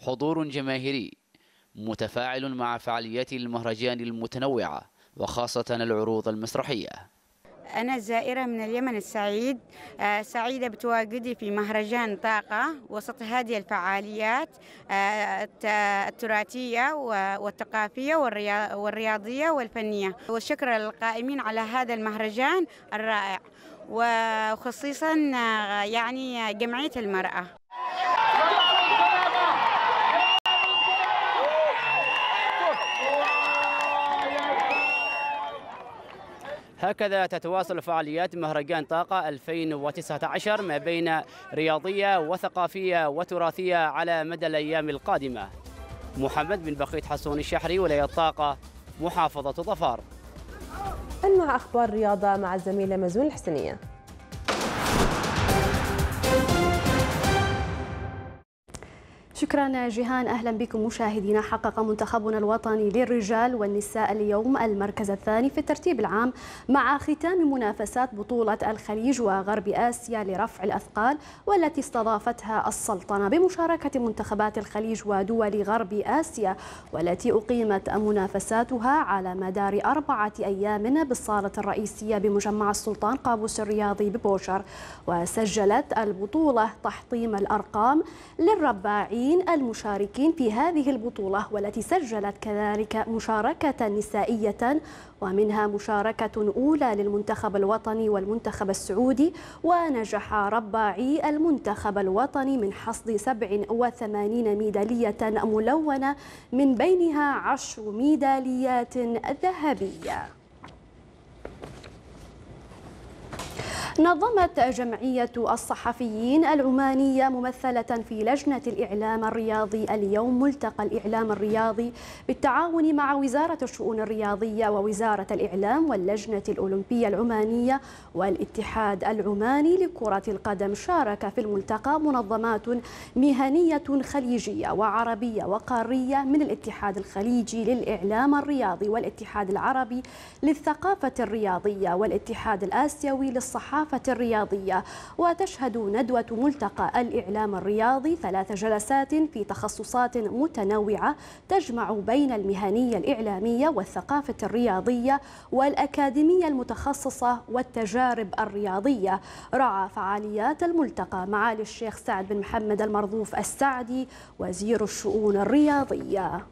حضور جماهيري متفاعل مع فعاليات المهرجان المتنوعة وخاصة العروض المسرحية أنا زائرة من اليمن السعيد آه، سعيدة بتواجدي في مهرجان طاقة وسط هذه الفعاليات آه، التراثية والثقافية والرياضية والفنية والشكر للقائمين على هذا المهرجان الرائع وخصيصا آه، يعني جمعية المرأة هكذا تتواصل فعاليات مهرجان طاقة 2019 ما بين رياضية وثقافية وتراثية على مدى الأيام القادمة محمد بن بقيت حسون الشحري ولاية الطاقة محافظة ظفار مع أخبار رياضة مع الزميلة مزون الحسنية شكرا جيهان اهلا بكم مشاهدينا حقق منتخبنا الوطني للرجال والنساء اليوم المركز الثاني في الترتيب العام مع ختام منافسات بطوله الخليج وغرب اسيا لرفع الاثقال والتي استضافتها السلطنه بمشاركه منتخبات الخليج ودول غرب اسيا والتي اقيمت منافساتها على مدار اربعه ايام بالصاله الرئيسيه بمجمع السلطان قابوس الرياضي ببوشر وسجلت البطوله تحطيم الارقام للرباعي الرياضيين المشاركين في هذه البطولة والتي سجلت كذلك مشاركة نسائية ومنها مشاركة أولى للمنتخب الوطني والمنتخب السعودي ونجح رباعي المنتخب الوطني من حصد 87 ميدالية ملونة من بينها عشر ميداليات ذهبية نظمت جمعية الصحفيين العمانية ممثلة في لجنة الإعلام الرياضي اليوم ملتقى الإعلام الرياضي بالتعاون مع وزارة الشؤون الرياضية ووزارة الإعلام واللجنة الأولمبية العمانية والاتحاد العماني لكرة القدم شارك في الملتقى منظمات مهنية خليجية وعربية وقارية من الاتحاد الخليجي للإعلام الرياضي والاتحاد العربي للثقافة الرياضية والاتحاد الآسيوي السنوي للصحافة الرياضية وتشهد ندوة ملتقى الإعلام الرياضي ثلاث جلسات في تخصصات متنوعة تجمع بين المهنية الإعلامية والثقافة الرياضية والأكاديمية المتخصصة والتجارب الرياضية رعى فعاليات الملتقى معالي الشيخ سعد بن محمد المرضوف السعدي وزير الشؤون الرياضية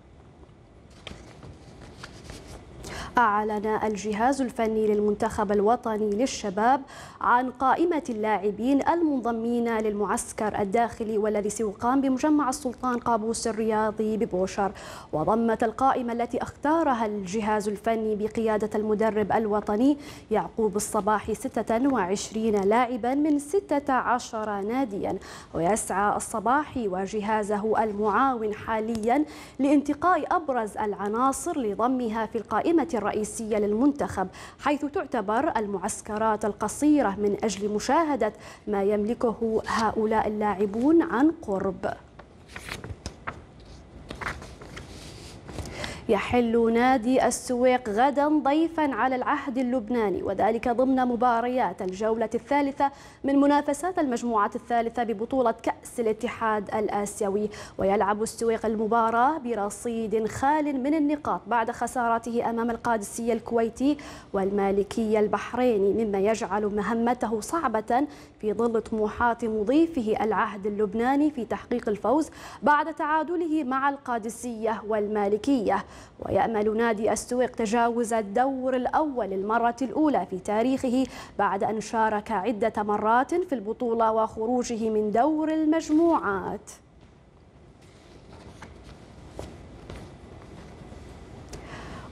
أعلن الجهاز الفني للمنتخب الوطني للشباب عن قائمة اللاعبين المنضمين للمعسكر الداخلي والذي سيقام بمجمع السلطان قابوس الرياضي ببوشر وضمت القائمة التي اختارها الجهاز الفني بقيادة المدرب الوطني يعقوب الصباحي 26 لاعبا من 16 ناديا ويسعى الصباحي وجهازه المعاون حاليا لانتقاء أبرز العناصر لضمها في القائمة الرئيسية للمنتخب حيث تعتبر المعسكرات القصيرة من أجل مشاهدة ما يملكه هؤلاء اللاعبون عن قرب يحل نادي السويق غدا ضيفا على العهد اللبناني وذلك ضمن مباريات الجولة الثالثة من منافسات المجموعة الثالثة ببطولة كأس الاتحاد الآسيوي ويلعب السويق المباراة برصيد خال من النقاط بعد خسارته أمام القادسية الكويتي والمالكية البحريني مما يجعل مهمته صعبة في ظل طموحات مضيفه العهد اللبناني في تحقيق الفوز بعد تعادله مع القادسية والمالكية ويأمل نادي السويق تجاوز الدور الأول للمرة الأولى في تاريخه بعد أن شارك عدة مرات في البطولة وخروجه من دور المجموعات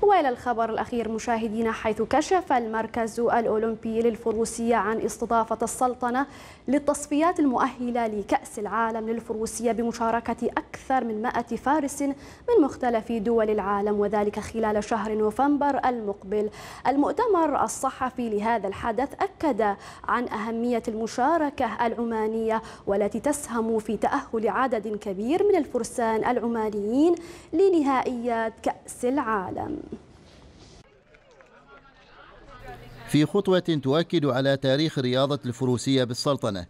والى الخبر الاخير مشاهدينا حيث كشف المركز الاولمبي للفروسيه عن استضافه السلطنه للتصفيات المؤهلة لكأس العالم للفروسية بمشاركة أكثر من 100 فارس من مختلف دول العالم وذلك خلال شهر نوفمبر المقبل المؤتمر الصحفي لهذا الحدث أكد عن أهمية المشاركة العمانية والتي تسهم في تأهل عدد كبير من الفرسان العمانيين لنهائيات كأس العالم في خطوة تؤكد على تاريخ رياضة الفروسية بالسلطنة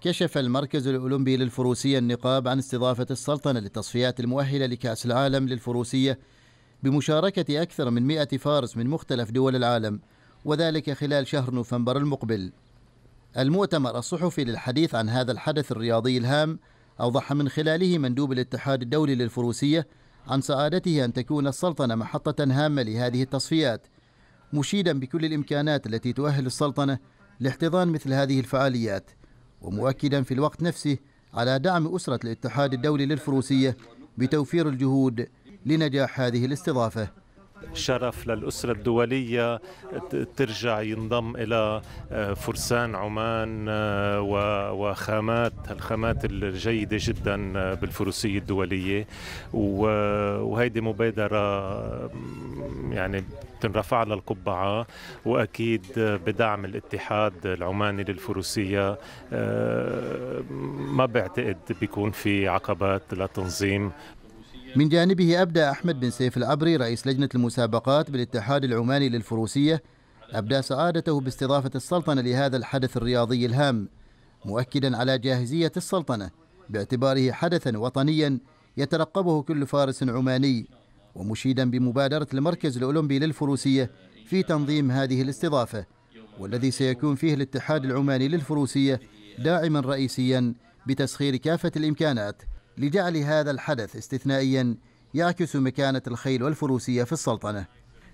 كشف المركز الأولمبي للفروسية النقاب عن استضافة السلطنة للتصفيات المؤهلة لكأس العالم للفروسية بمشاركة أكثر من 100 فارس من مختلف دول العالم وذلك خلال شهر نوفمبر المقبل المؤتمر الصحفي للحديث عن هذا الحدث الرياضي الهام أوضح من خلاله مندوب الاتحاد الدولي للفروسية عن سعادته أن تكون السلطنة محطة هامة لهذه التصفيات مشيدا بكل الامكانات التي تؤهل السلطنه لاحتضان مثل هذه الفعاليات ومؤكدا في الوقت نفسه على دعم اسره الاتحاد الدولي للفروسيه بتوفير الجهود لنجاح هذه الاستضافه شرف للأسرة الدولية ترجع ينضم إلى آه، فرسان عمان آه، وخامات الخامات الجيدة جدا آه، بالفروسية الدولية وهيدي مبادرة يعني تنرفع على القبعة وأكيد بدعم الاتحاد العماني للفروسية ما بعتقد بيكون في عقبات لتنظيم من جانبه أبدى أحمد بن سيف العبري رئيس لجنة المسابقات بالاتحاد العماني للفروسية أبدى سعادته باستضافة السلطنة لهذا الحدث الرياضي الهام مؤكدا على جاهزية السلطنة باعتباره حدثا وطنيا يترقبه كل فارس عماني ومشيدا بمبادرة المركز الأولمبي للفروسية في تنظيم هذه الاستضافة والذي سيكون فيه الاتحاد العماني للفروسية داعما رئيسيا بتسخير كافة الإمكانات لجعل هذا الحدث استثنائيا يعكس مكانة الخيل والفروسية في السلطنة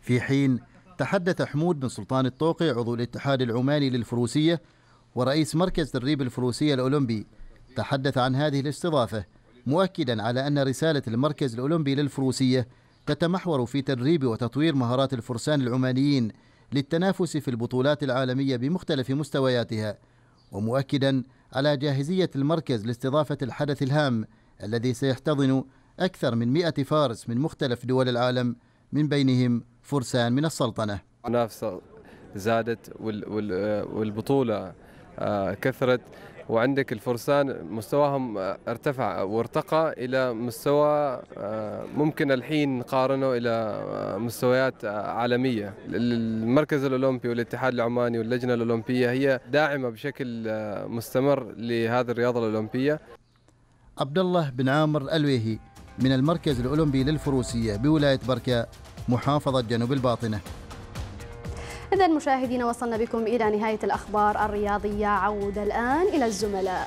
في حين تحدث حمود بن سلطان الطوقي عضو الاتحاد العماني للفروسية ورئيس مركز تدريب الفروسية الأولمبي تحدث عن هذه الاستضافة مؤكدا على أن رسالة المركز الأولمبي للفروسية تتمحور في تدريب وتطوير مهارات الفرسان العمانيين للتنافس في البطولات العالمية بمختلف مستوياتها ومؤكدا على جاهزية المركز لاستضافة الحدث الهام الذي سيحتضن أكثر من 100 فارس من مختلف دول العالم من بينهم فرسان من السلطنة المنافسة زادت والبطولة آه، كثرت وعندك الفرسان مستواهم آه، ارتفع وارتقى إلى مستوى آه، ممكن الحين نقارنه إلى مستويات عالمية المركز الأولمبي والاتحاد العماني واللجنة الأولمبية هي داعمة بشكل مستمر لهذه الرياضة الأولمبية عبد الله بن عامر الويهي من المركز الأولمبي للفروسية بولاية بركة محافظة جنوب الباطنة إذا مشاهدينا وصلنا بكم إلى نهاية الأخبار الرياضية عود الآن إلى الزملاء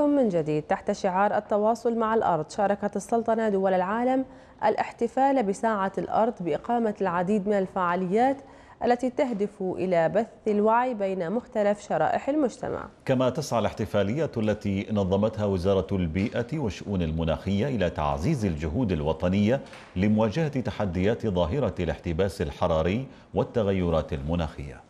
من جديد تحت شعار التواصل مع الأرض شاركت السلطنة دول العالم الاحتفال بساعة الأرض بإقامة العديد من الفعاليات التي تهدف إلى بث الوعي بين مختلف شرائح المجتمع كما تسعى الاحتفالية التي نظمتها وزارة البيئة والشؤون المناخية إلى تعزيز الجهود الوطنية لمواجهة تحديات ظاهرة الاحتباس الحراري والتغيرات المناخية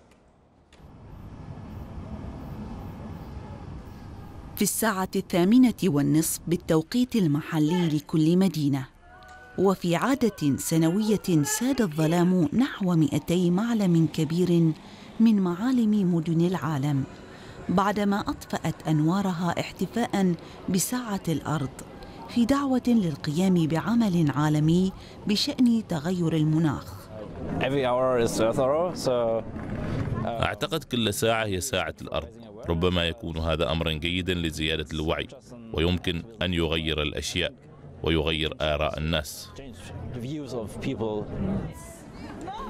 في الساعة الثامنة والنصف بالتوقيت المحلي لكل مدينة وفي عادة سنوية ساد الظلام نحو 200 معلم كبير من معالم مدن العالم بعدما أطفأت أنوارها احتفاء بساعة الأرض في دعوة للقيام بعمل عالمي بشأن تغير المناخ uh, أعتقد كل ساعة هي ساعة الأرض ربما يكون هذا أمرا جيدا لزيادة الوعي ويمكن أن يغير الأشياء ويغير آراء الناس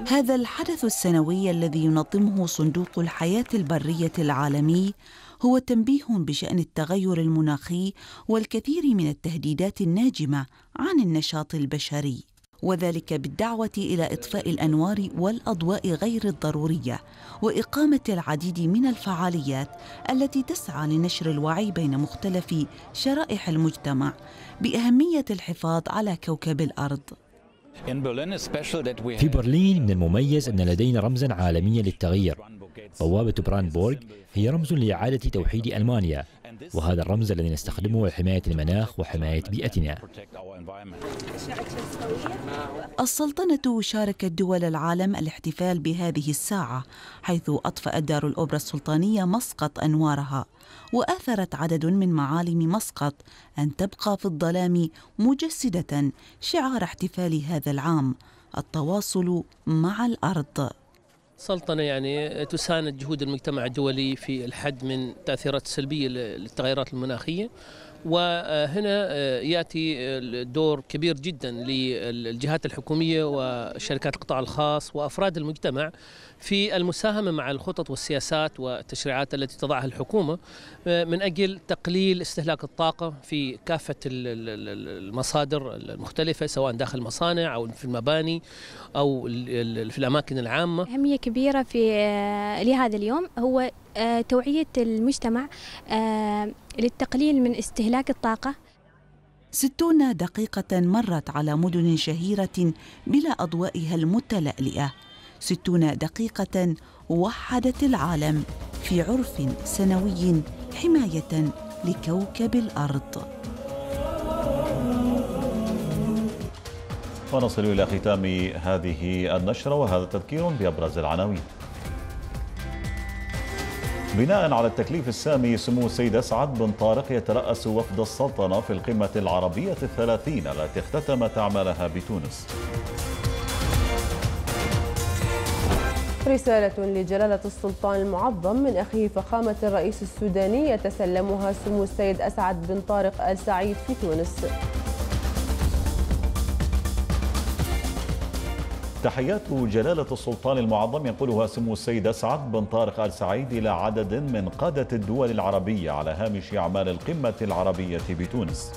هذا الحدث السنوي الذي ينظمه صندوق الحياة البرية العالمي هو تنبيه بشأن التغير المناخي والكثير من التهديدات الناجمة عن النشاط البشري وذلك بالدعوة إلى إطفاء الأنوار والأضواء غير الضرورية وإقامة العديد من الفعاليات التي تسعى لنشر الوعي بين مختلف شرائح المجتمع بأهمية الحفاظ على كوكب الأرض في برلين من المميز أن لدينا رمزا عالميا للتغيير بوابة براندبورغ هي رمز لإعادة توحيد ألمانيا وهذا الرمز الذي نستخدمه لحماية المناخ وحماية بيئتنا السلطنة شاركت دول العالم الاحتفال بهذه الساعة حيث أطفأت دار الأوبرا السلطانية مسقط أنوارها وآثرت عدد من معالم مسقط أن تبقى في الظلام مجسدة شعار احتفال هذا العام التواصل مع الأرض سلطنة يعني تساند جهود المجتمع الدولي في الحد من تأثيرات السلبية للتغيرات المناخية وهنا آه، ياتي دور كبير جدا للجهات الحكوميه وشركات القطاع الخاص وافراد المجتمع في المساهمة مع الخطط والسياسات والتشريعات التي تضعها الحكومة آه، من أجل تقليل استهلاك الطاقة في كافة المصادر المختلفة سواء داخل المصانع أو في المباني أو في الأماكن العامة أهمية كبيرة في آه، لهذا اليوم هو آه، توعية المجتمع للتقليل من استهلاك الطاقة ستون دقيقة مرت على مدن شهيرة بلا أضوائها المتلألئة ستون دقيقة وحدت العالم في عرف سنوي حماية لكوكب الأرض ونصل إلى ختام هذه النشرة وهذا تذكير بأبرز العناوين بناء على التكليف السامي سمو السيد أسعد بن طارق يترأس وفد السلطنة في القمة العربية الثلاثين التي اختتمت أعمالها بتونس رسالة لجلالة السلطان المعظم من أخيه فخامة الرئيس السوداني يتسلمها سمو السيد أسعد بن طارق آل سعيد في تونس تحيات جلالة السلطان المعظم ينقلها سمو السيد أسعد بن طارق آل سعيد إلى عدد من قادة الدول العربية على هامش أعمال القمة العربية بتونس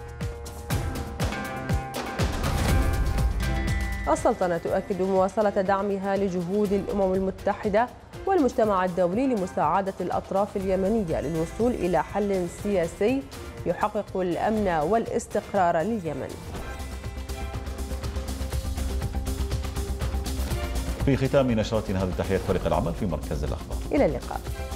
السلطنة تؤكد مواصلة دعمها لجهود الأمم المتحدة والمجتمع الدولي لمساعدة الأطراف اليمنية للوصول إلى حل سياسي يحقق الأمن والاستقرار لليمن في ختام نشرتنا هذه تحيات فريق العمل في مركز الأخبار إلى اللقاء